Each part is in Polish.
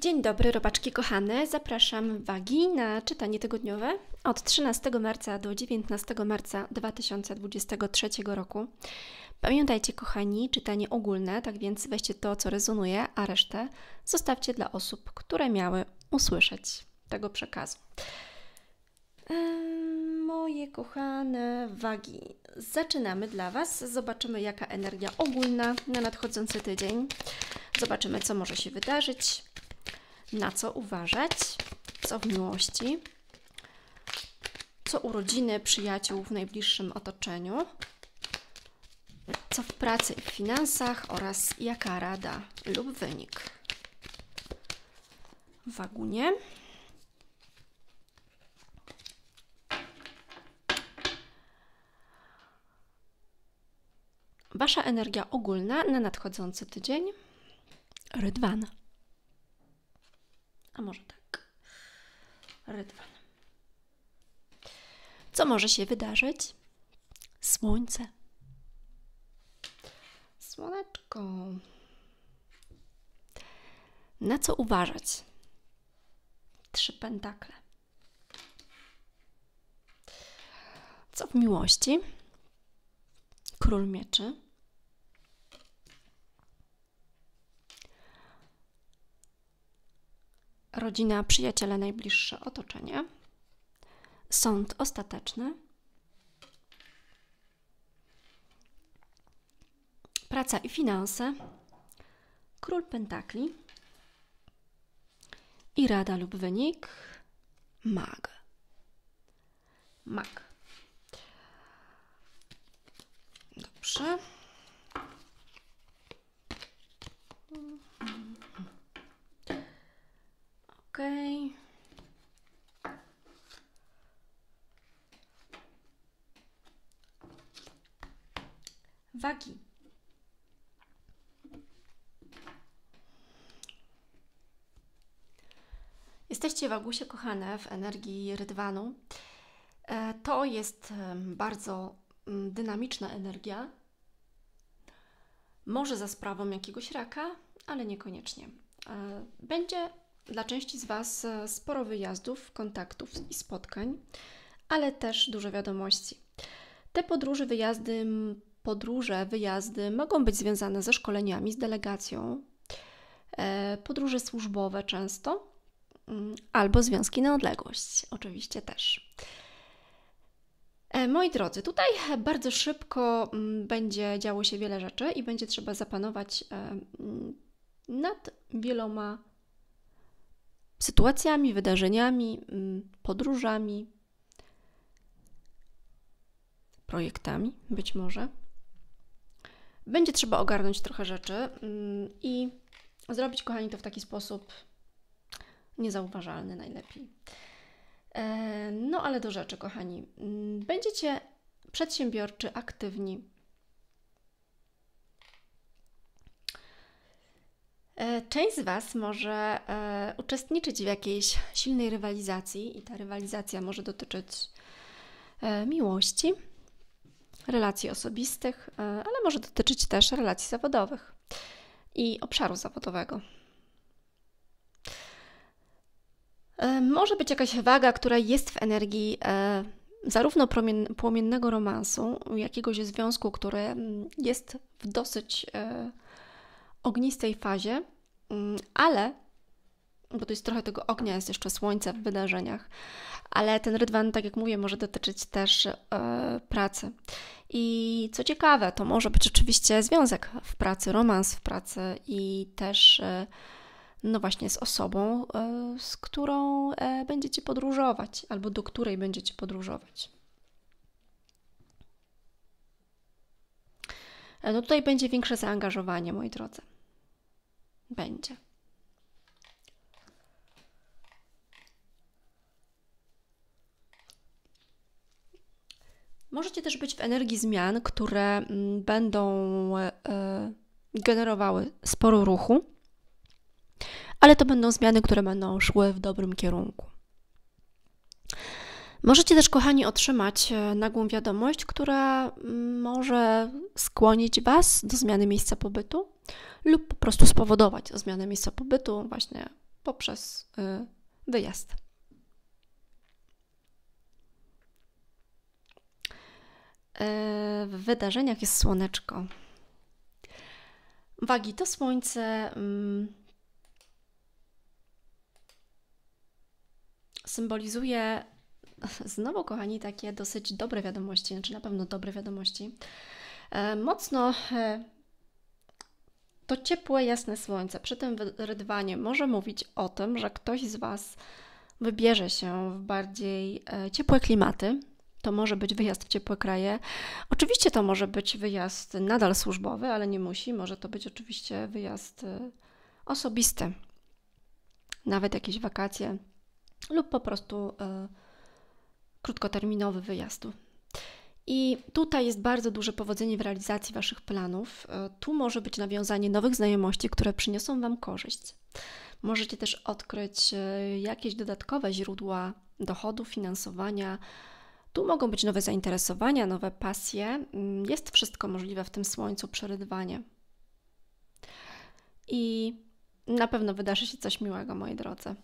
Dzień dobry, robaczki kochane. Zapraszam wagi na czytanie tygodniowe od 13 marca do 19 marca 2023 roku. Pamiętajcie, kochani, czytanie ogólne, tak więc weźcie to, co rezonuje, a resztę zostawcie dla osób, które miały usłyszeć tego przekazu. Moje kochane wagi, zaczynamy dla Was. Zobaczymy, jaka energia ogólna na nadchodzący tydzień. Zobaczymy, co może się wydarzyć na co uważać, co w miłości, co urodziny, przyjaciół w najbliższym otoczeniu, co w pracy i finansach oraz jaka rada lub wynik. W Wasza energia ogólna na nadchodzący tydzień. Rydwan. A może tak. Rydwan. Co może się wydarzyć? Słońce. Słoneczko. Na co uważać? Trzy pentakle. Co w miłości? Król mieczy. rodzina, przyjaciele, najbliższe otoczenie, sąd ostateczny, praca i finanse, król pentakli i rada lub wynik, mag. Mag. Dobrze. Ok. Wagi. Jesteście wagusie kochane w energii rydwanu. E, to jest bardzo mm, dynamiczna energia. Może za sprawą jakiegoś raka, ale niekoniecznie. E, będzie dla części z Was e, sporo wyjazdów, kontaktów i spotkań, ale też dużo wiadomości. Te podróże, wyjazdy, podróże, wyjazdy mogą być związane ze szkoleniami, z delegacją, e, podróże służbowe często, mm, albo związki na odległość, oczywiście też. E, moi drodzy, tutaj bardzo szybko będzie działo się wiele rzeczy i będzie trzeba zapanować nad wieloma sytuacjami, wydarzeniami, mm, podróżami, projektami być może. Będzie trzeba ogarnąć trochę rzeczy mm, i zrobić, kochani, to w taki sposób niezauważalny najlepiej. E, no ale do rzeczy, kochani. Mm, będziecie przedsiębiorczy, aktywni, E, część z Was może e, uczestniczyć w jakiejś silnej rywalizacji, i ta rywalizacja może dotyczyć e, miłości, relacji osobistych, ale może dotyczyć też relacji zawodowych i obszaru zawodowego. Może być jakaś waga, która jest w energii zarówno płomiennego romansu, jakiegoś związku, który mm, jest w dosyć ognistej fazie, mm, ale bo to jest trochę tego ognia, jest jeszcze słońce w wydarzeniach, ale ten rydwan, tak jak mówię, może dotyczyć też yy, pracy. I co ciekawe, to może być oczywiście związek w pracy, romans w pracy i też yy, no właśnie z osobą, yy, z którą będziecie podróżować albo do której będziecie podróżować. No tutaj będzie większe zaangażowanie, moi drodzy będzie. Możecie też być w energii zmian, które mm, będą e, generowały sporo ruchu, ale to będą zmiany, które będą szły w dobrym kierunku. Możecie też, kochani, otrzymać e, nagłą wiadomość, która mm, może skłonić Was do zmiany miejsca pobytu, lub po prostu spowodować zmianę miejsca pobytu właśnie poprzez y, wyjazd. Y, w wydarzeniach jest słoneczko. Wagi to słońce. Mm, symbolizuje znowu, kochani, takie dosyć dobre wiadomości, znaczy na pewno dobre wiadomości. E, mocno e, to ciepłe, jasne słońce przy tym rydwanie może mówić o tym, że ktoś z Was wybierze się w bardziej e, ciepłe klimaty. To może być wyjazd w ciepłe kraje. Oczywiście to może być wyjazd nadal służbowy, ale nie musi. Może to być oczywiście wyjazd e, osobisty, nawet jakieś wakacje lub po prostu e, krótkoterminowy wyjazd i tutaj jest bardzo duże powodzenie w realizacji Waszych planów. E, tu może być nawiązanie nowych znajomości, które przyniosą Wam korzyść. Możecie też odkryć e, jakieś dodatkowe źródła dochodu, finansowania. Tu mogą być nowe zainteresowania, nowe pasje. Mm, jest wszystko możliwe w tym słońcu przerywanie. I na pewno wydarzy się coś miłego, moi drodzy.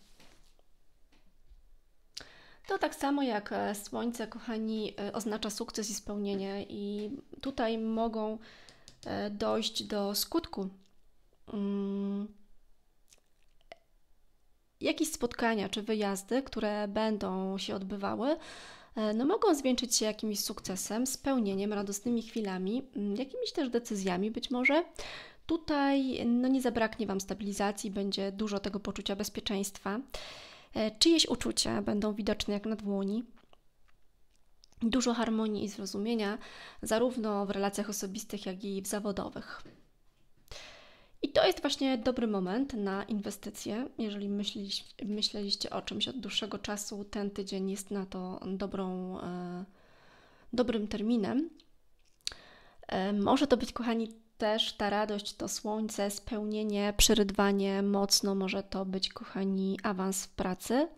To tak samo jak e, słońce, kochani, e, oznacza sukces i spełnienie, i tutaj mogą e, dojść do skutku. Hmm. Jakieś spotkania czy wyjazdy, które będą się odbywały, no mogą zwieńczyć się jakimś sukcesem, spełnieniem, radosnymi chwilami, mm, jakimiś też decyzjami być może. Tutaj no nie zabraknie Wam stabilizacji, będzie dużo tego poczucia bezpieczeństwa. E, czyjeś uczucia będą widoczne jak na dłoni. Dużo harmonii i zrozumienia, zarówno w relacjach osobistych, jak i w zawodowych. I to jest właśnie dobry moment na inwestycje. Jeżeli myśleliście o czymś od dłuższego czasu, ten tydzień jest na to dobrą, e, dobrym terminem. E, może to być, kochani, też ta radość, to słońce, spełnienie, przerywanie mocno może to być, kochani, awans w pracy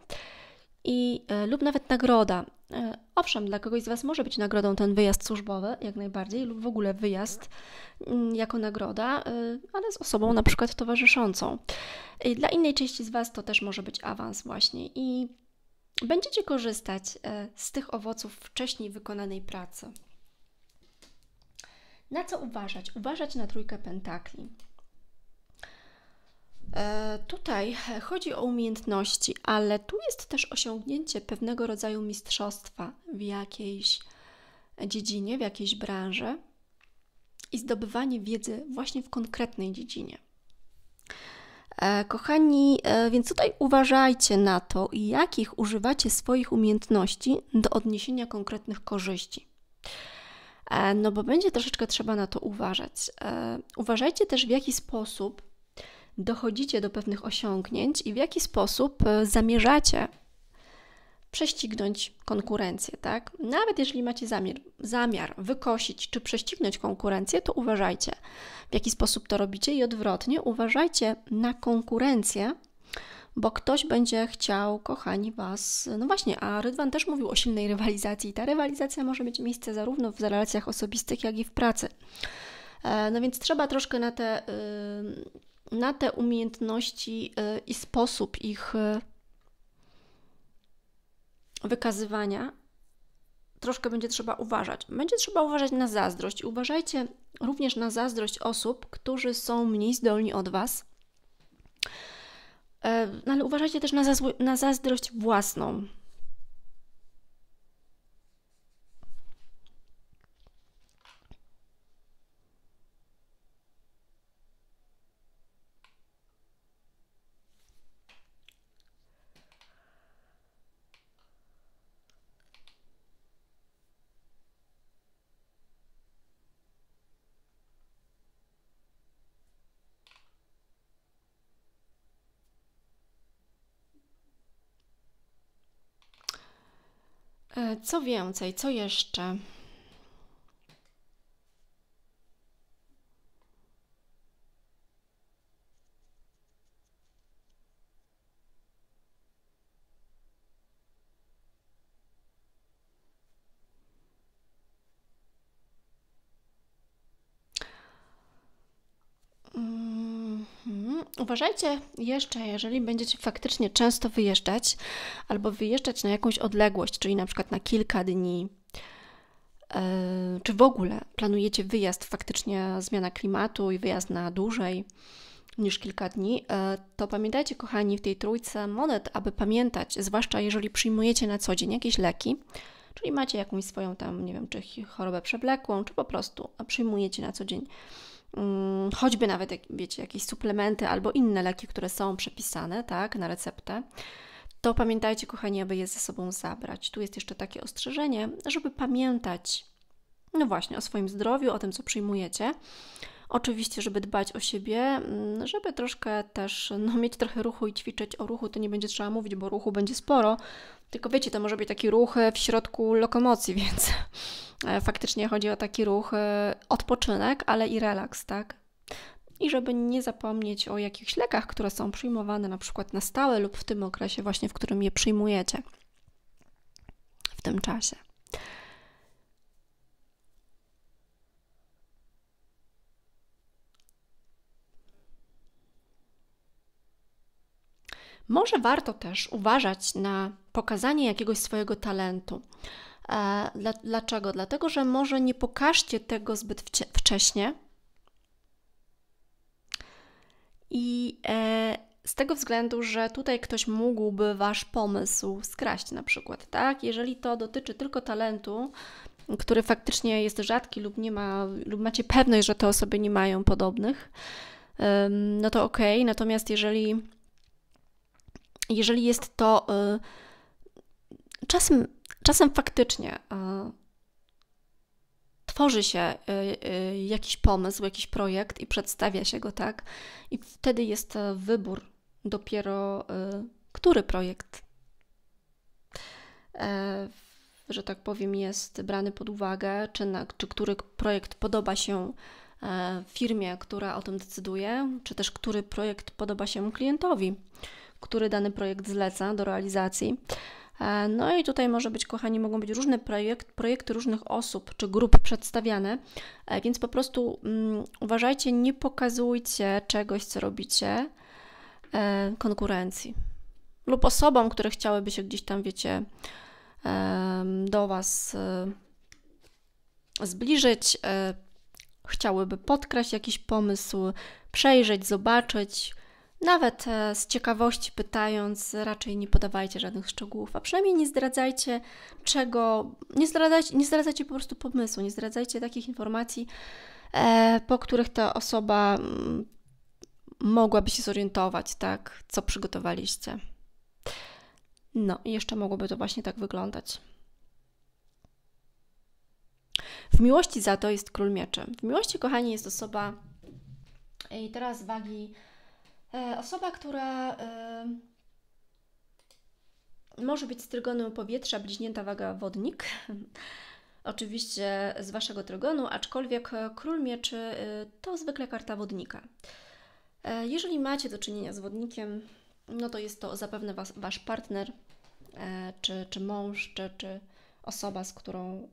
i e, lub nawet nagroda. E, owszem, dla kogoś z Was może być nagrodą ten wyjazd służbowy, jak najbardziej, lub w ogóle wyjazd mm, jako nagroda, e, ale z osobą na przykład towarzyszącą. dla innej części z Was to też może być awans właśnie i będziecie korzystać z tych owoców wcześniej wykonanej pracy. Na co uważać? Uważać na trójkę pentakli. E, tutaj chodzi o umiejętności, ale tu jest też osiągnięcie pewnego rodzaju mistrzostwa w jakiejś dziedzinie, w jakiejś branży i zdobywanie wiedzy właśnie w konkretnej dziedzinie. E, kochani, e, więc tutaj uważajcie na to, jakich używacie swoich umiejętności do odniesienia konkretnych korzyści. E, no bo będzie troszeczkę trzeba na to uważać. E, uważajcie też, w jaki sposób dochodzicie do pewnych osiągnięć i w jaki sposób e, zamierzacie prześcignąć konkurencję, tak? Nawet jeżeli macie zamiar, zamiar wykosić czy prześcignąć konkurencję, to uważajcie, w jaki sposób to robicie i odwrotnie, uważajcie na konkurencję, bo ktoś będzie chciał, kochani Was. No właśnie, a Rydwan też mówił o silnej rywalizacji. Ta rywalizacja może mieć miejsce zarówno w relacjach osobistych, jak i w pracy. E, no więc trzeba troszkę na te, y, na te umiejętności y, i sposób ich y, wykazywania troszkę będzie trzeba uważać. Będzie trzeba uważać na zazdrość. Uważajcie również na zazdrość osób, którzy są mniej zdolni od Was E, no ale uważajcie też na, na zazdrość własną. E, co więcej, co jeszcze? uważajcie jeszcze, jeżeli będziecie faktycznie często wyjeżdżać albo wyjeżdżać na jakąś odległość, czyli na przykład na kilka dni, e, czy w ogóle planujecie wyjazd, faktycznie zmiana klimatu i wyjazd na dłużej niż kilka dni, e, to pamiętajcie, kochani, w tej trójce monet, aby pamiętać, zwłaszcza jeżeli przyjmujecie na co dzień jakieś leki, czyli macie jakąś swoją tam, nie wiem, czy chorobę przewlekłą, czy po prostu przyjmujecie na co dzień Mm, choćby nawet, wiecie, jakieś suplementy albo inne leki, które są przepisane, tak, na receptę, to pamiętajcie, kochani, aby je ze sobą zabrać. Tu jest jeszcze takie ostrzeżenie, żeby pamiętać, no właśnie, o swoim zdrowiu, o tym, co przyjmujecie. Oczywiście, żeby dbać o siebie, mm, żeby troszkę też no, mieć trochę ruchu i ćwiczyć. O ruchu to nie będzie trzeba mówić, bo ruchu będzie sporo. Tylko wiecie, to może być taki ruch e, w środku lokomocji, więc E, faktycznie chodzi o taki ruch e, odpoczynek, ale i relaks, tak? I żeby nie zapomnieć o jakichś lekach, które są przyjmowane na przykład na stałe lub w tym okresie właśnie, w którym je przyjmujecie. W tym czasie. Może warto też uważać na pokazanie jakiegoś swojego talentu. E, dlaczego? Dlatego, że może nie pokażcie tego zbyt wcześnie. I e, z tego względu, że tutaj ktoś mógłby wasz pomysł skraść, na przykład, tak? Jeżeli to dotyczy tylko talentu, który faktycznie jest rzadki lub nie ma, lub macie pewność, że te osoby nie mają podobnych, no to ok. Natomiast jeżeli, jeżeli jest to. Y, czasem, czasem faktycznie e, tworzy się e, e, jakiś pomysł, jakiś projekt i przedstawia się go tak, i wtedy jest wybór dopiero, który projekt, że tak powiem, jest brany pod uwagę, czy, na, czy który projekt podoba się firmie, która o tym decyduje, czy też który projekt podoba się klientowi, który dany projekt zleca do realizacji. E, no i tutaj może być, kochani, mogą być różne projekt, projekty różnych osób czy grup przedstawiane, e, więc po prostu um, uważajcie, nie pokazujcie czegoś, co robicie e, konkurencji lub osobom, które chciałyby się gdzieś tam, wiecie, e, do Was e, zbliżyć, e, chciałyby podkraść jakiś pomysł, przejrzeć, zobaczyć, nawet e, z ciekawości pytając, raczej nie podawajcie żadnych szczegółów, a przynajmniej nie zdradzajcie czego, nie zdradzajcie, nie zdradzajcie po prostu pomysłu, nie zdradzajcie takich informacji, e, po których ta osoba mm, mogłaby się zorientować, tak, co przygotowaliście. No, i jeszcze mogłoby to właśnie tak wyglądać. W miłości za to jest król mieczy. W miłości, kochani, jest osoba i teraz wagi E, osoba, która e, może być z trygonu powietrza bliźnięta waga wodnik, oczywiście z Waszego trygonu, aczkolwiek król mieczy e, to zwykle karta wodnika. Jeżeli macie do czynienia z wodnikiem, no to jest to zapewne was, Wasz partner, czy, czy mąż, czy, czy osoba, z którą,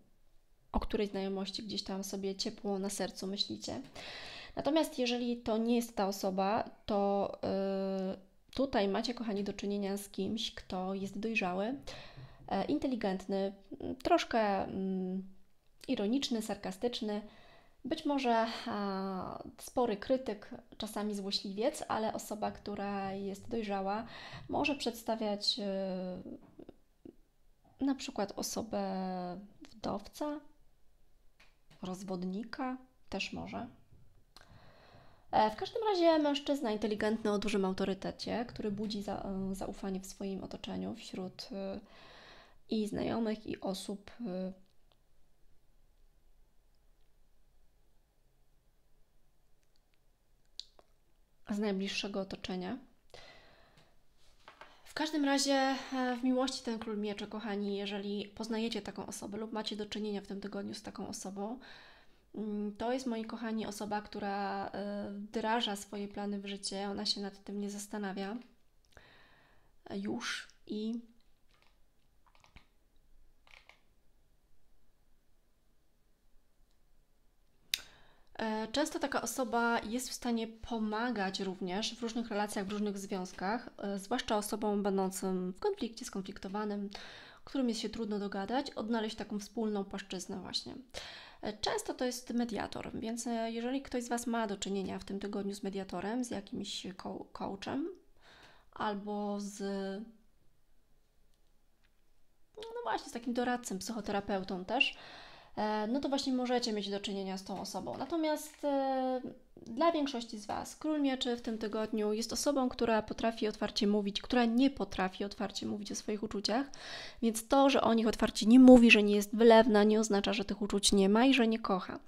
o której znajomości gdzieś tam sobie ciepło na sercu myślicie. Natomiast jeżeli to nie jest ta osoba, to y, tutaj macie, kochani, do czynienia z kimś, kto jest dojrzały, e, inteligentny, mm, troszkę mm, ironiczny, sarkastyczny, być może spory krytyk, czasami złośliwiec, ale osoba, która jest dojrzała, może przedstawiać y, na przykład osobę wdowca, rozwodnika, też może. E, w każdym razie mężczyzna inteligentny o dużym autorytecie, który budzi za, e, zaufanie w swoim otoczeniu, wśród e, i znajomych, i osób. Z najbliższego otoczenia. W każdym razie w miłości ten król miecze, kochani, jeżeli poznajecie taką osobę lub macie do czynienia w tym tygodniu z taką osobą, Mm, to jest, moi kochani, osoba, która e, wdraża swoje plany w życie, ona się nad tym nie zastanawia już i e, Często taka osoba jest w stanie pomagać również w różnych relacjach, w różnych związkach, e, zwłaszcza osobom będącym w konflikcie, skonfliktowanym, którym jest się trudno dogadać, odnaleźć taką wspólną płaszczyznę właśnie. Często to jest mediator, więc e, jeżeli ktoś z Was ma do czynienia w tym tygodniu z mediatorem, z jakimś coachem albo z no właśnie, z takim doradcą, psychoterapeutą też, E, no to właśnie możecie mieć do czynienia z tą osobą. Natomiast e, dla większości z Was król mieczy w tym tygodniu jest osobą, która potrafi otwarcie mówić, która nie potrafi otwarcie mówić o swoich uczuciach, więc to, że o nich otwarcie nie mówi, że nie jest wylewna, nie oznacza, że tych uczuć nie ma i że nie kocha.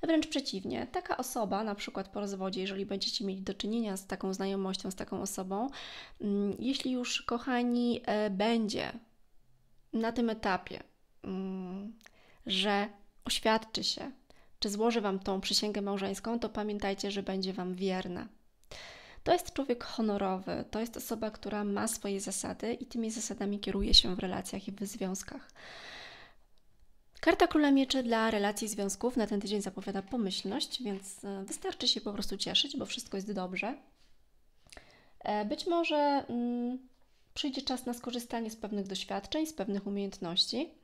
Wręcz przeciwnie, taka osoba, na przykład po rozwodzie, jeżeli będziecie mieli do czynienia z taką znajomością, z taką osobą, mm, jeśli już, kochani, e, będzie na tym etapie mm, że oświadczy się, czy złoży Wam tą przysięgę małżeńską, to pamiętajcie, że będzie Wam wierna. To jest człowiek honorowy, to jest osoba, która ma swoje zasady i tymi zasadami kieruje się w relacjach i w związkach. Karta Króla Mieczy dla relacji związków na ten tydzień zapowiada pomyślność, więc e, wystarczy się po prostu cieszyć, bo wszystko jest dobrze. E, być może mm, przyjdzie czas na skorzystanie z pewnych doświadczeń, z pewnych umiejętności.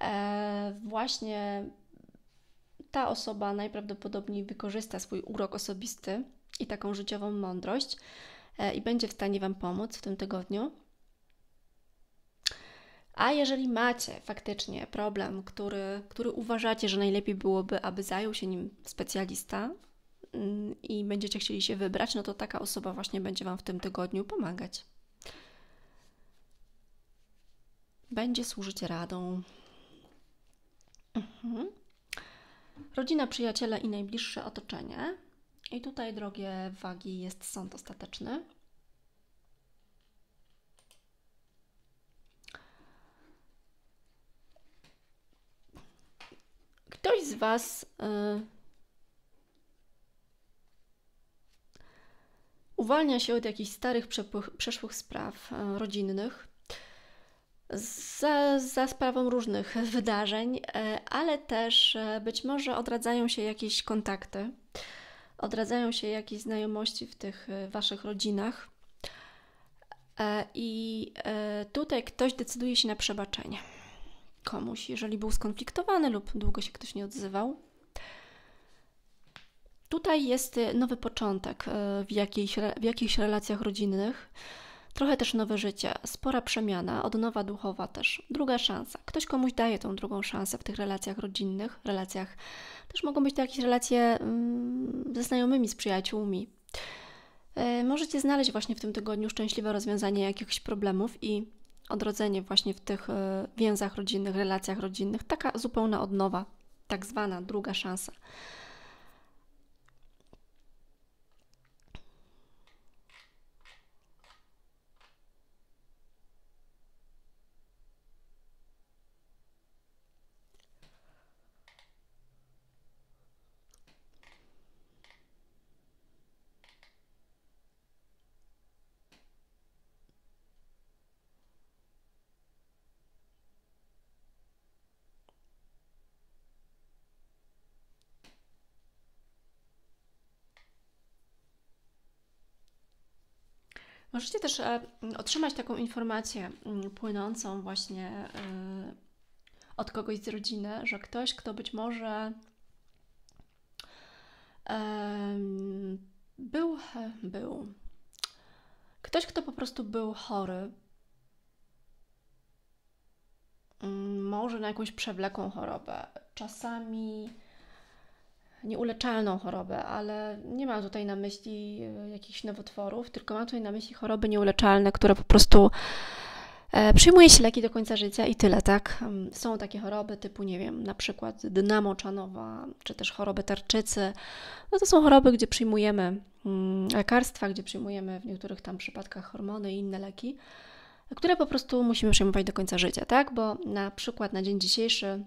E, właśnie ta osoba najprawdopodobniej wykorzysta swój urok osobisty i taką życiową mądrość e, i będzie w stanie Wam pomóc w tym tygodniu. A jeżeli macie faktycznie problem, który, który uważacie, że najlepiej byłoby, aby zajął się nim specjalista mm, i będziecie chcieli się wybrać, no to taka osoba właśnie będzie Wam w tym tygodniu pomagać. Będzie służyć radą, Mhm. Rodzina, przyjaciele i najbliższe otoczenie. I tutaj, drogie wagi, jest sąd ostateczny. Ktoś z Was y, uwalnia się od jakichś starych, przeszłych spraw y, rodzinnych za, za sprawą różnych wydarzeń, e, ale też e, być może odradzają się jakieś kontakty, odradzają się jakieś znajomości w tych e, waszych rodzinach. I tutaj ktoś decyduje się na przebaczenie komuś, jeżeli był skonfliktowany lub długo się ktoś nie odzywał. Tutaj jest nowy początek w w jakichś relacjach rodzinnych Trochę też nowe życie, spora przemiana, odnowa duchowa też, druga szansa. Ktoś komuś daje tą drugą szansę w tych relacjach rodzinnych, relacjach, też mogą być to jakieś relacje mm, ze znajomymi, z przyjaciółmi. E, możecie znaleźć właśnie w tym tygodniu szczęśliwe rozwiązanie jakichś problemów i odrodzenie właśnie w tych e, więzach rodzinnych, relacjach rodzinnych, taka zupełna odnowa, tak zwana druga szansa. Możecie też e, otrzymać taką informację mm, płynącą właśnie e, od kogoś z rodziny, że ktoś, kto być może był, był. Ktoś, kto po prostu był chory, mm, może na jakąś przewlekłą chorobę. Czasami nieuleczalną chorobę, ale nie mam tutaj na myśli e, jakichś nowotworów, tylko mam tutaj na myśli choroby nieuleczalne, które po prostu e, przyjmuje się leki do końca życia i tyle, tak? Mm, są takie choroby typu, nie wiem, na przykład dna moczanowa, czy też choroby tarczycy. No to są choroby, gdzie przyjmujemy mm, lekarstwa, gdzie przyjmujemy w niektórych tam przypadkach hormony i inne leki, które po prostu musimy przyjmować do końca życia, tak? Bo na przykład na dzień dzisiejszy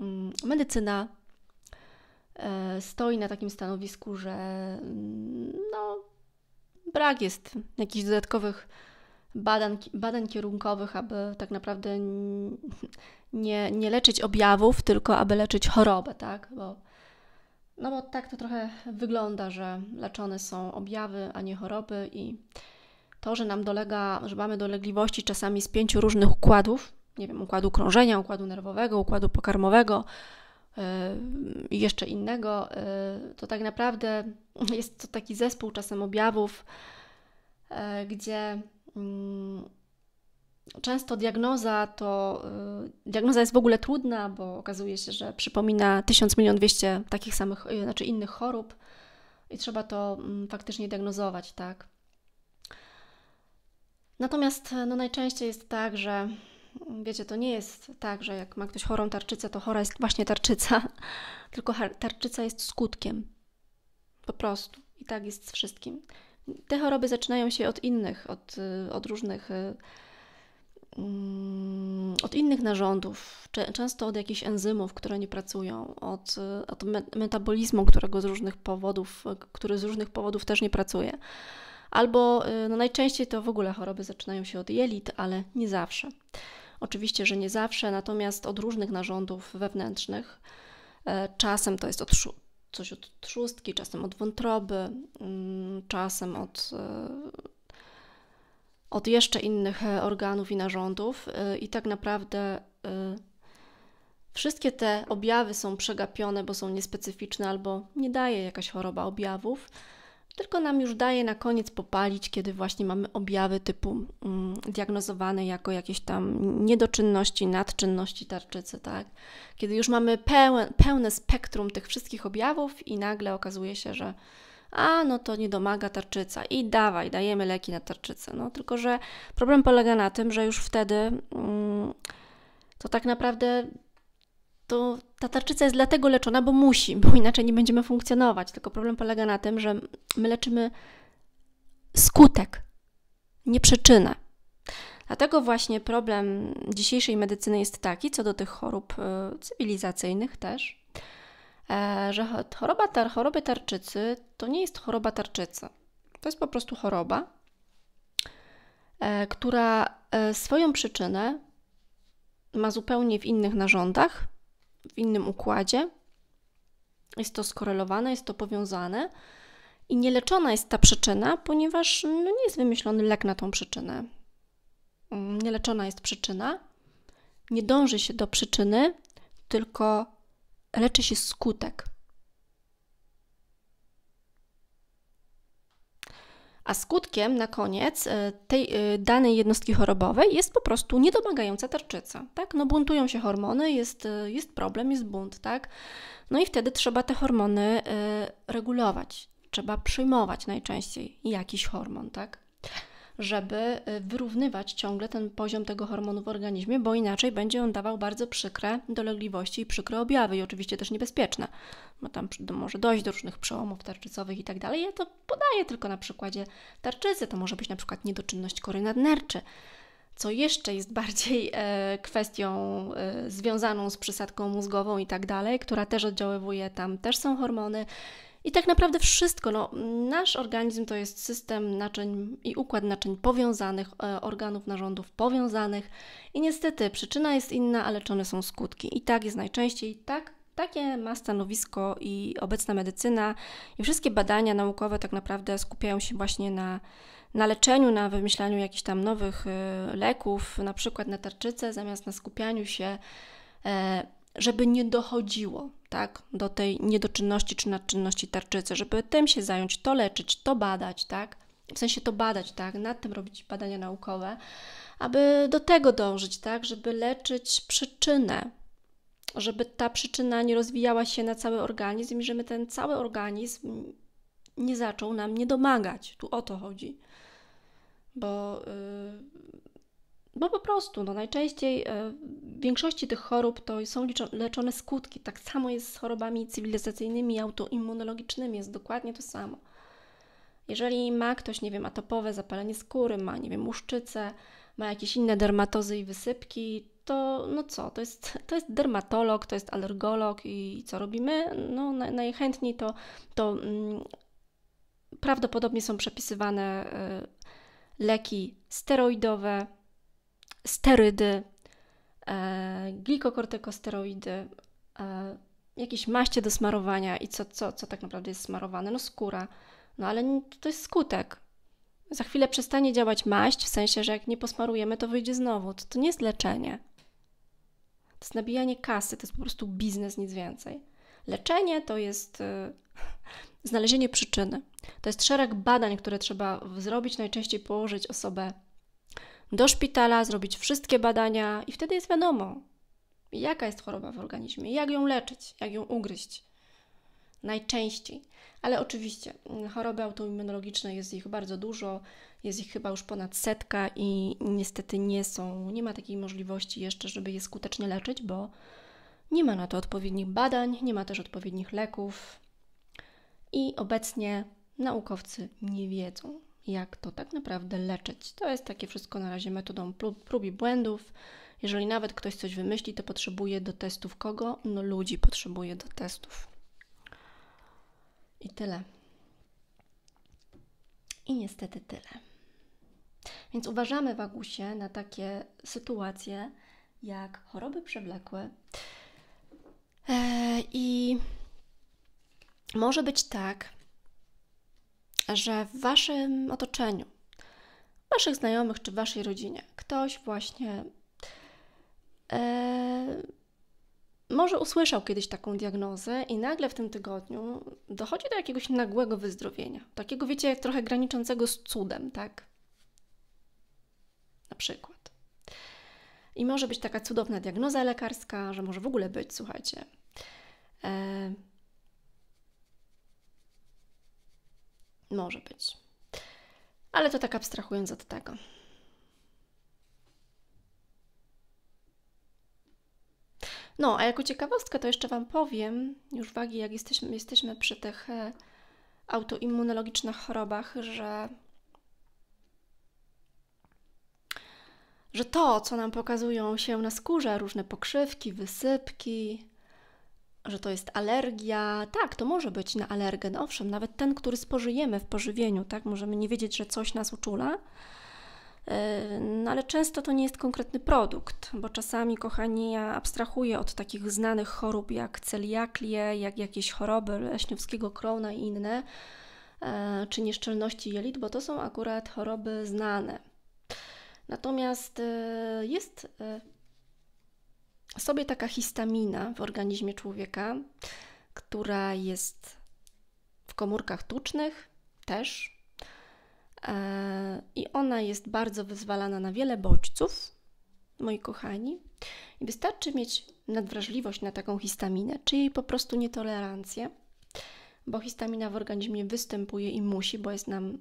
mm, medycyna E, stoi na takim stanowisku, że mm, no, brak jest jakichś dodatkowych badań, badań kierunkowych, aby tak naprawdę nie, nie leczyć objawów, tylko aby leczyć chorobę, tak? Bo, no bo tak to trochę wygląda, że leczone są objawy, a nie choroby i to, że nam dolega, że mamy dolegliwości czasami z pięciu różnych układów, nie wiem, układu krążenia, układu nerwowego, układu pokarmowego, i jeszcze innego, e, to tak naprawdę jest to taki zespół czasem objawów, e, gdzie mm, często diagnoza to e, diagnoza jest w ogóle trudna, bo okazuje się, że przypomina 1000 milion 200 takich samych, znaczy innych chorób i trzeba to mm, faktycznie diagnozować, tak. Natomiast no, najczęściej jest tak, że Wiecie, to nie jest tak, że jak ma ktoś chorą tarczycę, to chora jest właśnie tarczyca, tylko tarczyca jest skutkiem. Po prostu. I tak jest z wszystkim. Te choroby zaczynają się od innych, od, od różnych y, mm, od innych narządów, często od jakichś enzymów, które nie pracują, od, od metabolizmu, którego z różnych powodów, który z różnych powodów też nie pracuje. Albo y, no najczęściej to w ogóle choroby zaczynają się od jelit, ale nie zawsze. Oczywiście, że nie zawsze, natomiast od różnych narządów wewnętrznych. E, czasem to jest od coś od trzustki, czasem od wątroby, mm, czasem od, e, od jeszcze innych e, organów i narządów. I tak naprawdę wszystkie te objawy są przegapione, bo są niespecyficzne albo nie daje jakaś choroba objawów tylko nam już daje na koniec popalić, kiedy właśnie mamy objawy typu mm, diagnozowane jako jakieś tam niedoczynności, nadczynności tarczycy, tak? Kiedy już mamy pełen, pełne spektrum tych wszystkich objawów i nagle okazuje się, że a no to nie domaga tarczyca i dawaj, dajemy leki na tarczycę. No tylko, że problem polega na tym, że już wtedy mm, to tak naprawdę to ta tarczyca jest dlatego leczona, bo musi, bo inaczej nie będziemy funkcjonować. Tylko problem polega na tym, że my leczymy skutek, nie przyczynę. Dlatego właśnie problem dzisiejszej medycyny jest taki, co do tych chorób y, cywilizacyjnych też, e, że choroba tar choroby tarczycy to nie jest choroba tarczycy. To jest po prostu choroba, e, która e, swoją przyczynę ma zupełnie w innych narządach, w innym układzie. Jest to skorelowane, jest to powiązane. I nieleczona jest ta przyczyna, ponieważ no, nie jest wymyślony lek na tą przyczynę. Mm, nieleczona jest przyczyna. Nie dąży się do przyczyny, tylko leczy się skutek. A skutkiem na koniec e, tej e, danej jednostki chorobowej jest po prostu niedomagająca tarczyca. Tak? No buntują się hormony, jest, e, jest problem, jest bunt. Tak? No i wtedy trzeba te hormony regulować. Trzeba przyjmować najczęściej jakiś hormon. Tak? żeby y, wyrównywać ciągle ten poziom tego hormonu w organizmie, bo inaczej będzie on dawał bardzo przykre dolegliwości i przykre objawy i oczywiście też niebezpieczne, bo no tam może dojść do różnych przełomów tarczycowych i tak dalej. Ja to podaję tylko na przykładzie tarczycy, to może być na przykład niedoczynność kory nadnerczy, co jeszcze jest bardziej e, kwestią e, związaną z przysadką mózgową i tak dalej, która też oddziaływuje, tam też są hormony, i tak naprawdę wszystko. No, nasz organizm to jest system naczyń i układ naczyń powiązanych, e, organów narządów powiązanych. I niestety przyczyna jest inna, ale leczone są skutki. I tak jest najczęściej, tak takie ma stanowisko i obecna medycyna, i wszystkie badania naukowe tak naprawdę skupiają się właśnie na, na leczeniu, na wymyślaniu jakichś tam nowych e, leków, na przykład na tarczycę, zamiast na skupianiu się e, żeby nie dochodziło tak, do tej niedoczynności czy nadczynności tarczycy, żeby tym się zająć, to leczyć, to badać, tak? W sensie to badać, tak? Nad tym robić badania naukowe, aby do tego dążyć, tak? Żeby leczyć przyczynę, żeby ta przyczyna nie rozwijała się na cały organizm i żeby ten cały organizm nie zaczął nam nie domagać. Tu o to chodzi. Bo yy, bo po prostu, no najczęściej e, w większości tych chorób to są leczone skutki. Tak samo jest z chorobami cywilizacyjnymi, autoimmunologicznymi, jest dokładnie to samo. Jeżeli ma ktoś, nie wiem, atopowe zapalenie skóry, ma, nie wiem, muszczycę, ma jakieś inne dermatozy i wysypki, to no co, to jest, to jest dermatolog, to jest alergolog i co robimy? No najchętniej to, to mm, prawdopodobnie są przepisywane y, leki steroidowe, sterydy, e, glikokortykosteroidy, e, jakieś maście do smarowania i co, co, co tak naprawdę jest smarowane? No skóra. No ale to jest skutek. Za chwilę przestanie działać maść, w sensie, że jak nie posmarujemy, to wyjdzie znowu. To, to nie jest leczenie. To jest nabijanie kasy, to jest po prostu biznes, nic więcej. Leczenie to jest e, znalezienie przyczyny. To jest szereg badań, które trzeba zrobić, najczęściej położyć osobę do szpitala, zrobić wszystkie badania i wtedy jest wiadomo, jaka jest choroba w organizmie, jak ją leczyć, jak ją ugryźć. Najczęściej. Ale oczywiście mm, choroby autoimmunologiczne jest ich bardzo dużo, jest ich chyba już ponad setka i niestety nie są, nie ma takiej możliwości jeszcze, żeby je skutecznie leczyć, bo nie ma na to odpowiednich badań, nie ma też odpowiednich leków i obecnie naukowcy nie wiedzą, jak to tak naprawdę leczyć. To jest takie wszystko na razie metodą prób, prób i błędów. Jeżeli nawet ktoś coś wymyśli, to potrzebuje do testów kogo? No ludzi potrzebuje do testów. I tyle. I niestety tyle. Więc uważamy, wagusie, na takie sytuacje jak choroby przewlekłe. Eee, I może być tak, że w waszym otoczeniu, waszych znajomych czy w waszej rodzinie ktoś właśnie e, może usłyszał kiedyś taką diagnozę i nagle w tym tygodniu dochodzi do jakiegoś nagłego wyzdrowienia. Takiego, wiecie, trochę graniczącego z cudem, tak? Na przykład. I może być taka cudowna diagnoza lekarska, że może w ogóle być, słuchajcie. E, Może być. Ale to tak abstrahując od tego. No, a jako ciekawostkę to jeszcze Wam powiem, już wagi, jak jesteśmy, jesteśmy przy tych e, autoimmunologicznych chorobach, że, że to, co nam pokazują się na skórze, różne pokrzywki, wysypki, że to jest alergia. Tak, to może być na alergen, owszem, nawet ten, który spożyjemy w pożywieniu, tak, możemy nie wiedzieć, że coś nas uczula. Yy, no ale często to nie jest konkretny produkt, bo czasami, kochani, ja abstrahuję od takich znanych chorób jak celiaklie, jak jakieś choroby leśniowskiego krona i inne, yy, czy nieszczelności jelit, bo to są akurat choroby znane. Natomiast yy, jest sobie taka histamina w organizmie człowieka, która jest w komórkach tucznych też. E, I ona jest bardzo wyzwalana na wiele bodźców, moi kochani. I wystarczy mieć nadwrażliwość na taką histaminę, czy jej po prostu nietolerancję, bo histamina w organizmie występuje i musi, bo jest nam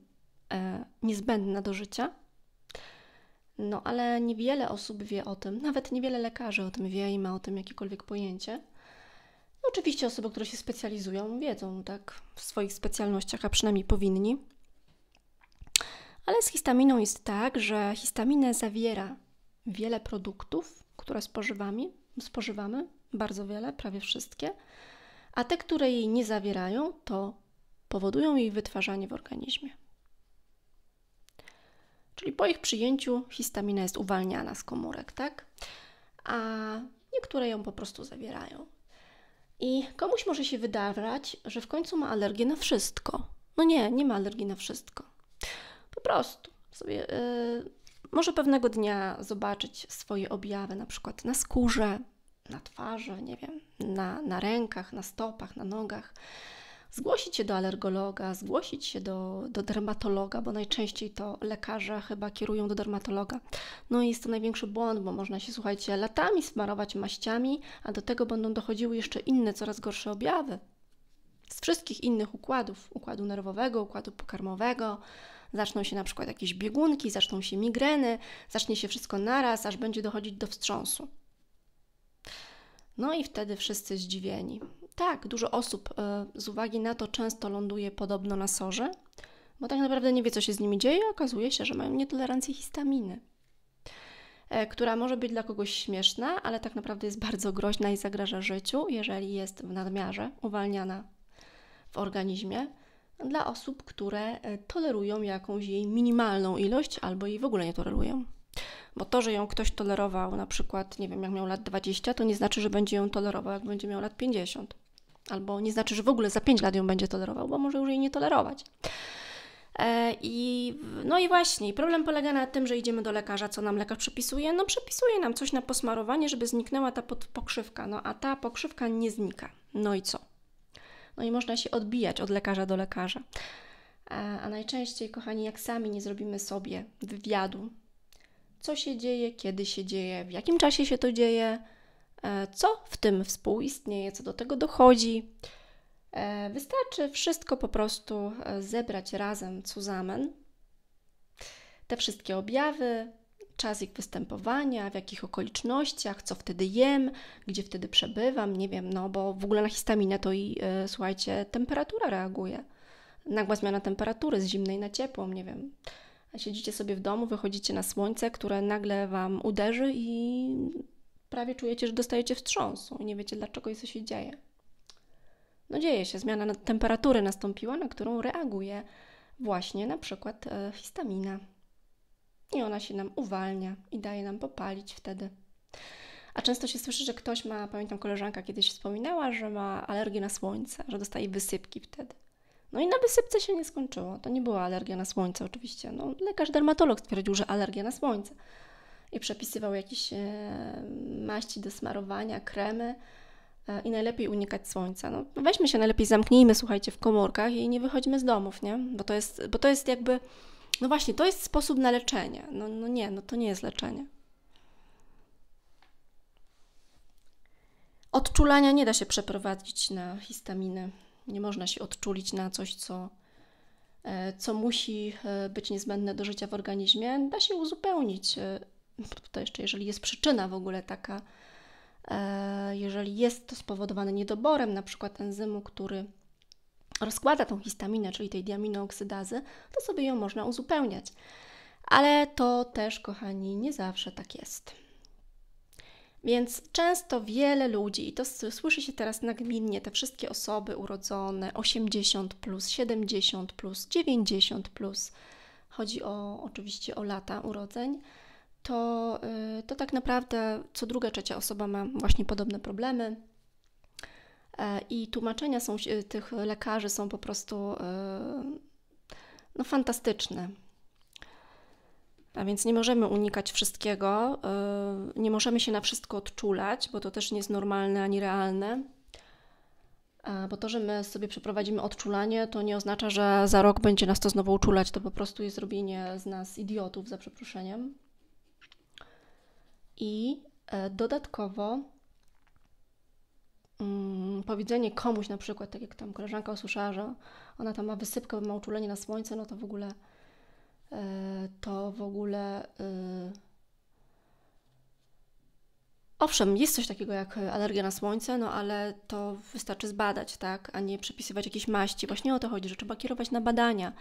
e, niezbędna do życia. No ale niewiele osób wie o tym, nawet niewiele lekarzy o tym wie i ma o tym jakiekolwiek pojęcie. No, oczywiście osoby, które się specjalizują, wiedzą tak w swoich specjalnościach, a przynajmniej powinni. Ale z histaminą jest tak, że histaminę zawiera wiele produktów, które spożywamy, spożywamy bardzo wiele, prawie wszystkie, a te, które jej nie zawierają, to powodują jej wytwarzanie w organizmie. Czyli po ich przyjęciu histamina jest uwalniana z komórek, tak? A niektóre ją po prostu zawierają. I komuś może się wydawać, że w końcu ma alergię na wszystko. No nie, nie ma alergii na wszystko. Po prostu sobie yy, może pewnego dnia zobaczyć swoje objawy, na przykład na skórze, na twarzy, nie wiem, na, na rękach, na stopach, na nogach zgłosić się do alergologa, zgłosić się do, do dermatologa, bo najczęściej to lekarze chyba kierują do dermatologa. No i jest to największy błąd, bo można się, słuchajcie, latami smarować maściami, a do tego będą dochodziły jeszcze inne, coraz gorsze objawy. Z wszystkich innych układów, układu nerwowego, układu pokarmowego, zaczną się na przykład jakieś biegunki, zaczną się migreny, zacznie się wszystko naraz, aż będzie dochodzić do wstrząsu. No i wtedy wszyscy zdziwieni tak, dużo osób e, z uwagi na to często ląduje podobno na sorze, bo tak naprawdę nie wie, co się z nimi dzieje, okazuje się, że mają nietolerancję histaminy, e, która może być dla kogoś śmieszna, ale tak naprawdę jest bardzo groźna i zagraża życiu, jeżeli jest w nadmiarze uwalniana w organizmie dla osób, które e, tolerują jakąś jej minimalną ilość albo jej w ogóle nie tolerują. Bo to, że ją ktoś tolerował, na przykład, nie wiem, jak miał lat 20, to nie znaczy, że będzie ją tolerował, jak będzie miał lat 50 albo nie znaczy, że w ogóle za 5 lat ją będzie tolerował, bo może już jej nie tolerować. E, I, no i właśnie, problem polega na tym, że idziemy do lekarza, co nam lekarz przepisuje? No przepisuje nam coś na posmarowanie, żeby zniknęła ta pokrzywka, no a ta pokrzywka nie znika. No i co? No i można się odbijać od lekarza do lekarza. A, e, a najczęściej, kochani, jak sami nie zrobimy sobie wywiadu, co się dzieje, kiedy się dzieje, w jakim czasie się to dzieje, E, co w tym współistnieje, co do tego dochodzi. E, wystarczy wszystko po prostu e, zebrać razem zusammen. Te wszystkie objawy, czas ich występowania, w jakich okolicznościach, co wtedy jem, gdzie wtedy przebywam, nie wiem, no bo w ogóle na histaminę to i yy, słuchajcie, temperatura reaguje. Nagła zmiana temperatury z zimnej na ciepłą, nie wiem. Siedzicie sobie w domu, wychodzicie na słońce, które nagle Wam uderzy i prawie czujecie, że dostajecie wstrząsu i nie wiecie dlaczego i co się dzieje. No dzieje się, zmiana temperatury nastąpiła, na którą reaguje właśnie na przykład e, histamina. I ona się nam uwalnia i daje nam popalić wtedy. A często się słyszy, że ktoś ma, pamiętam koleżanka kiedyś wspominała, że ma alergię na słońce, że dostaje wysypki wtedy. No i na wysypce się nie skończyło. To nie była alergia na słońce oczywiście. No, lekarz dermatolog stwierdził, że alergia na słońce i przepisywał jakieś e, maści do smarowania, kremy e, i najlepiej unikać słońca. No, weźmy się najlepiej, zamknijmy, słuchajcie, w komórkach i nie wychodźmy z domów, nie? Bo to jest, bo to jest jakby, no właśnie, to jest sposób na leczenie. No, no nie, no to nie jest leczenie. Odczulania nie da się przeprowadzić na histaminy. Nie można się odczulić na coś, co, e, co musi być niezbędne do życia w organizmie. Da się uzupełnić tutaj jeszcze jeżeli jest przyczyna w ogóle taka, e, jeżeli jest to spowodowane niedoborem na przykład enzymu, który rozkłada tą histaminę, czyli tej diaminooksydazy, to sobie ją można uzupełniać. Ale to też, kochani, nie zawsze tak jest. Więc często wiele ludzi, i to słyszy się teraz nagminnie, te wszystkie osoby urodzone 80, plus, 70, plus, 90, plus, chodzi o, oczywiście o lata urodzeń, to, y, to tak naprawdę co druga, trzecia osoba ma właśnie podobne problemy. E, I tłumaczenia są, y, tych lekarzy są po prostu y, no, fantastyczne. A więc nie możemy unikać wszystkiego, nie możemy się na wszystko odczulać, bo to też nie jest normalne ani realne. Bo to, że my sobie przeprowadzimy odczulanie, to nie oznacza, że za rok będzie nas to znowu uczulać. To po prostu jest robienie z nas idiotów, za przeproszeniem. I e, dodatkowo mm, powiedzenie komuś na przykład, tak jak tam koleżanka usłyszała, że ona tam ma wysypkę, ma uczulenie na słońce, no to w ogóle e, to w ogóle e, Owszem, jest coś takiego jak alergia na słońce, no ale to wystarczy zbadać, tak, a nie przepisywać jakiejś maści. Właśnie o to chodzi, że trzeba kierować na badania.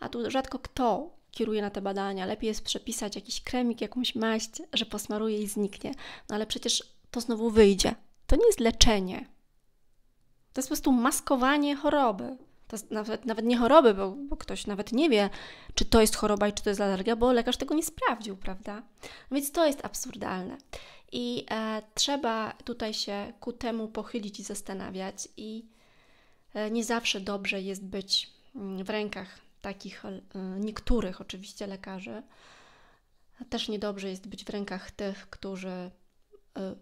A tu rzadko kto kieruje na te badania. Lepiej jest przepisać jakiś kremik, jakąś maść, że posmaruje i zniknie. No ale przecież to znowu wyjdzie. To nie jest leczenie. To jest po prostu maskowanie choroby. To jest nawet, nawet nie choroby, bo, bo, ktoś nawet nie wie, czy to jest choroba i czy to jest alergia, bo lekarz tego nie sprawdził, prawda? No więc to jest absurdalne. I e, trzeba tutaj się ku temu pochylić i zastanawiać. I e, nie zawsze dobrze jest być mm, w rękach takich e, niektórych oczywiście lekarzy. Też niedobrze jest być w rękach tych, którzy e,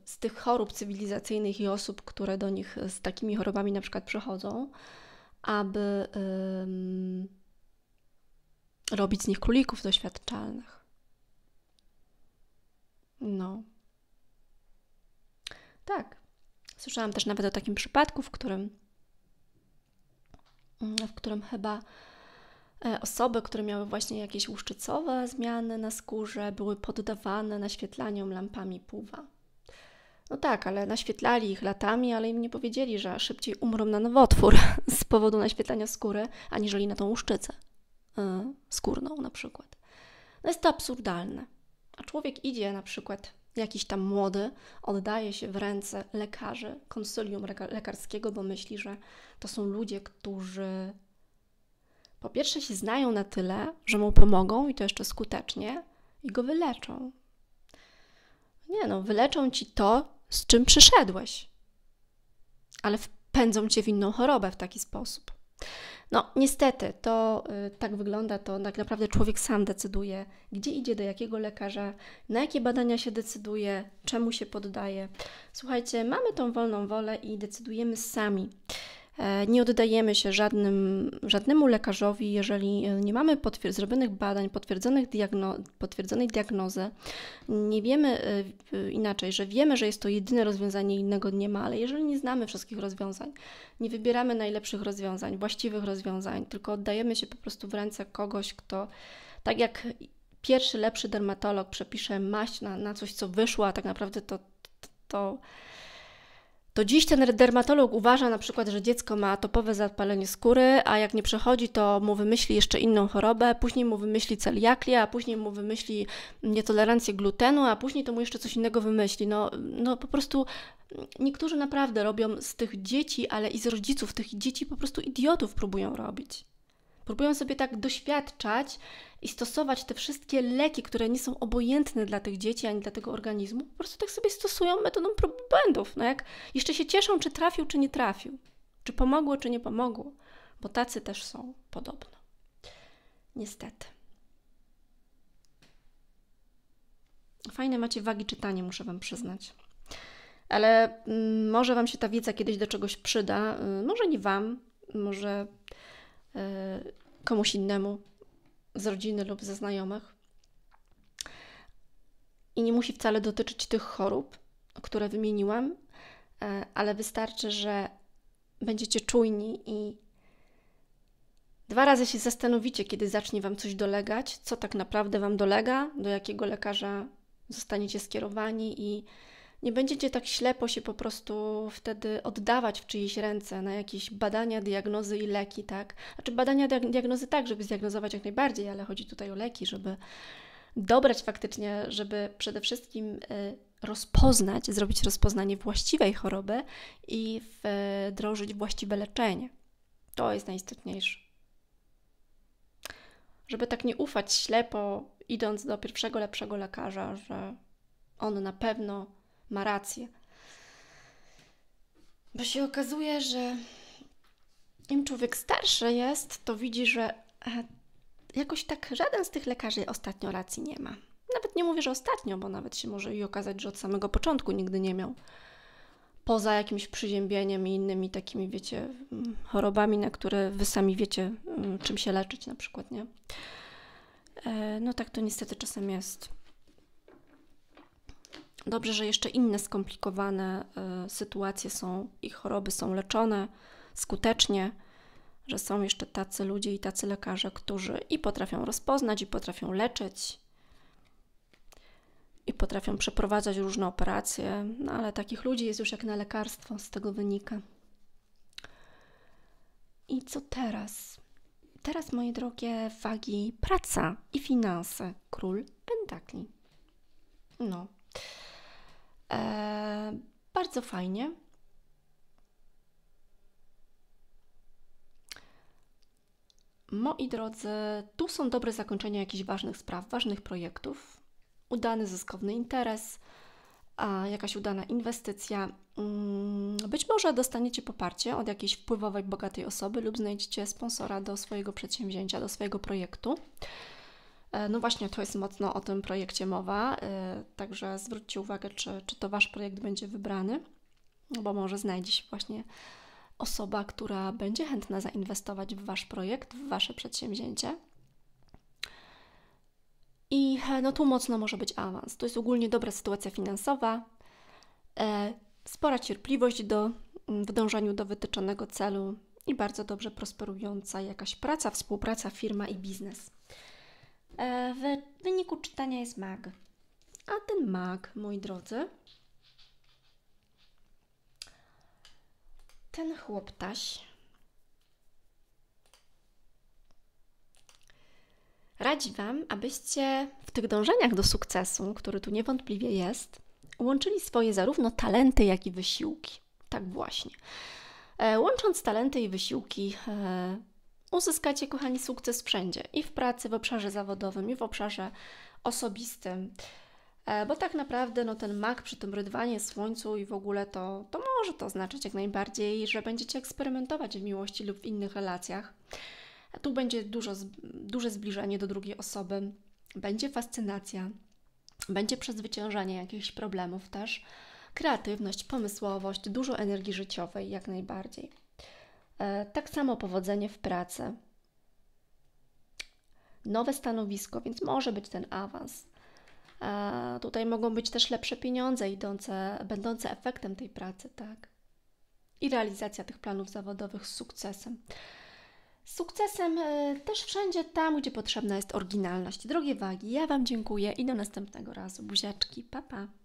z tych chorób cywilizacyjnych i osób, które do nich e, z takimi chorobami na przykład przychodzą, aby um, robić z nich królików doświadczalnych. No. Tak. Słyszałam też nawet o takim przypadku, w którym, w którym chyba E, osoby, które miały właśnie jakieś łuszczycowe zmiany na skórze, były poddawane naświetlaniom lampami pływa. No tak, ale naświetlali ich latami, ale im nie powiedzieli, że szybciej umrą na nowotwór z powodu naświetlania skóry, aniżeli na tą łuszczycę yy, skórną na przykład. No jest to absurdalne. A człowiek idzie na przykład jakiś tam młody, oddaje się w ręce lekarzy, konsylium lekarskiego, bo myśli, że to są ludzie, którzy po pierwsze się znają na tyle, że mu pomogą i to jeszcze skutecznie, i go wyleczą. Nie no, wyleczą ci to, z czym przyszedłeś, ale wpędzą cię w inną chorobę w taki sposób. No, niestety, to y, tak wygląda, to tak naprawdę człowiek sam decyduje, gdzie idzie, do jakiego lekarza, na jakie badania się decyduje, czemu się poddaje. Słuchajcie, mamy tą wolną wolę i decydujemy sami. E, nie oddajemy się żadnym, żadnemu lekarzowi, jeżeli e, nie mamy potwierd- zrobionych badań, potwierdzonych diagno potwierdzonej diagnozy. Nie wiemy e, inaczej, że wiemy, że jest to jedyne rozwiązanie, innego nie ma, ale jeżeli nie znamy wszystkich rozwiązań, nie wybieramy najlepszych rozwiązań, właściwych rozwiązań, tylko oddajemy się po prostu w ręce kogoś, kto tak jak pierwszy lepszy dermatolog przepisze maść na, na coś, co wyszło, a tak naprawdę to, to, to to dziś ten dermatolog uważa na przykład, że dziecko ma topowe zapalenie skóry, a jak nie przechodzi, to mu wymyśli jeszcze inną chorobę, później mu wymyśli celiaklię, a później mu wymyśli nietolerancję glutenu, a później to mu jeszcze coś innego wymyśli. No, no po prostu niektórzy naprawdę robią z tych dzieci, ale i z rodziców tych dzieci po prostu idiotów próbują robić. Próbują sobie tak doświadczać i stosować te wszystkie leki, które nie są obojętne dla tych dzieci ani dla tego organizmu, po prostu tak sobie stosują metodą prób błędów. No jak jeszcze się cieszą, czy trafił, czy nie trafił, czy pomogło, czy nie pomogło, bo tacy też są podobno. Niestety. Fajne macie wagi czytanie, muszę Wam przyznać. Ale mm, może Wam się ta wiedza kiedyś do czegoś przyda. Y, może nie Wam, może y, komuś innemu z rodziny lub ze znajomych. I nie musi wcale dotyczyć tych chorób, które wymieniłam, e, ale wystarczy, że będziecie czujni i dwa razy się zastanowicie, kiedy zacznie Wam coś dolegać, co tak naprawdę Wam dolega, do jakiego lekarza zostaniecie skierowani i nie będziecie tak ślepo się po prostu wtedy oddawać w czyjeś ręce na jakieś badania, diagnozy i leki, tak? Znaczy badania, diagnozy tak, żeby zdiagnozować jak najbardziej, ale chodzi tutaj o leki, żeby dobrać faktycznie, żeby przede wszystkim y, rozpoznać, zrobić rozpoznanie właściwej choroby i y, wdrożyć właściwe leczenie. To jest najistotniejsze. Żeby tak nie ufać ślepo, idąc do pierwszego lepszego lekarza, że on na pewno ma rację. Bo się okazuje, że im człowiek starszy jest, to widzi, że e, jakoś tak żaden z tych lekarzy ostatnio racji nie ma. Nawet nie mówię, że ostatnio, bo nawet się może i okazać, że od samego początku nigdy nie miał. Poza jakimś przyziębieniem i innymi takimi, wiecie, mm, chorobami, na które wy sami wiecie, mm, czym się leczyć na przykład, nie? E, no tak to niestety czasem jest. Dobrze, że jeszcze inne skomplikowane e, sytuacje są, i choroby są leczone skutecznie, że są jeszcze tacy ludzie i tacy lekarze, którzy i potrafią rozpoznać, i potrafią leczyć, i potrafią przeprowadzać różne operacje, no ale takich ludzi jest już jak na lekarstwo, z tego wynika. I co teraz? Teraz, moje drogie, wagi praca i finanse, król pentakli. No. E, bardzo fajnie. Moi drodzy, tu są dobre zakończenia jakichś ważnych spraw, ważnych projektów, udany zyskowny interes, a jakaś udana inwestycja. Mm, być może dostaniecie poparcie od jakiejś wpływowej, bogatej osoby lub znajdziecie sponsora do swojego przedsięwzięcia, do swojego projektu. E, no właśnie, to jest mocno o tym projekcie mowa, e, także zwróćcie uwagę, czy, czy to Wasz projekt będzie wybrany, bo może znajdzie się właśnie osoba, która będzie chętna zainwestować w Wasz projekt, w Wasze przedsięwzięcie. I e, no tu mocno może być awans. To jest ogólnie dobra sytuacja finansowa, spora cierpliwość do, w dążeniu do wytyczonego celu i bardzo dobrze prosperująca jakaś praca, współpraca, firma i biznes. E, w wyniku czytania jest mag. A ten mag, moi drodzy, ten chłoptaś radzi Wam, abyście w tych dążeniach do sukcesu, który tu niewątpliwie jest, łączyli swoje zarówno talenty, jak i wysiłki. Tak właśnie. E, łącząc talenty i wysiłki, e, uzyskacie, kochani, sukces wszędzie i w pracy, w obszarze zawodowym, i w obszarze osobistym. E, bo tak naprawdę no, ten mak przy tym rydwanie słońcu i w ogóle to, to może to oznaczać jak najbardziej, że będziecie eksperymentować w miłości lub w innych relacjach. E, tu będzie dużo, duże zbliżenie do drugiej osoby, będzie fascynacja, będzie przezwyciężanie jakichś problemów też, kreatywność, pomysłowość, dużo energii życiowej jak najbardziej. E, tak samo powodzenie w pracy. Nowe stanowisko, więc może być ten awans. E, tutaj mogą być też lepsze pieniądze idące, będące efektem tej pracy, tak? I realizacja tych planów zawodowych z sukcesem. Z sukcesem e, też wszędzie tam, gdzie potrzebna jest oryginalność. Drogie wagi, ja Wam dziękuję i do następnego razu. Buziaczki, pa pa!